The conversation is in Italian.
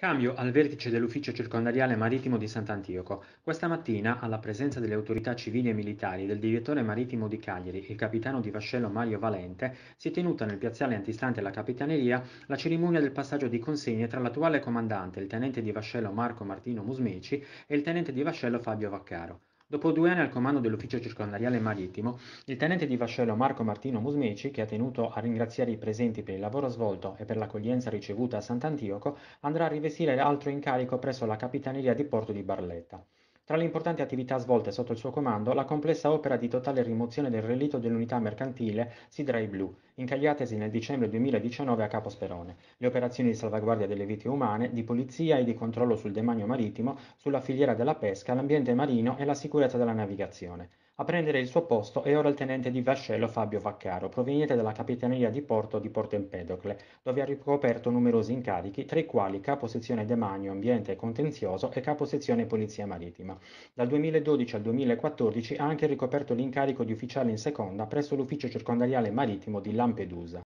Cambio al vertice dell'Ufficio circondariale marittimo di Sant'Antioco. Questa mattina, alla presenza delle autorità civili e militari, del direttore marittimo di Cagliari, il capitano di vascello Mario Valente, si è tenuta nel piazzale antistante alla capitaneria la cerimonia del passaggio di consegne tra l'attuale comandante, il tenente di vascello Marco Martino Musmeci, e il tenente di vascello Fabio Vaccaro. Dopo due anni al comando dell'ufficio circondariale marittimo, il tenente di vascello Marco Martino Musmeci, che ha tenuto a ringraziare i presenti per il lavoro svolto e per l'accoglienza ricevuta a Sant'Antioco, andrà a rivestire altro incarico presso la capitaneria di Porto di Barletta. Tra le importanti attività svolte sotto il suo comando, la complessa opera di totale rimozione del relitto dell'unità mercantile Sidrai Blu, incagliatesi nel dicembre 2019 a Capo Sperone, le operazioni di salvaguardia delle vite umane, di polizia e di controllo sul demanio marittimo, sulla filiera della pesca, l'ambiente marino e la sicurezza della navigazione. A prendere il suo posto è ora il tenente di vascello Fabio Vaccaro, proveniente dalla Capitaneria di Porto di Porto Empedocle, dove ha ricoperto numerosi incarichi, tra i quali capo sezione demanio, ambiente e contenzioso e capo sezione polizia marittima. Dal 2012 al 2014 ha anche ricoperto l'incarico di ufficiale in seconda presso l'ufficio circondariale marittimo di Lampedusa.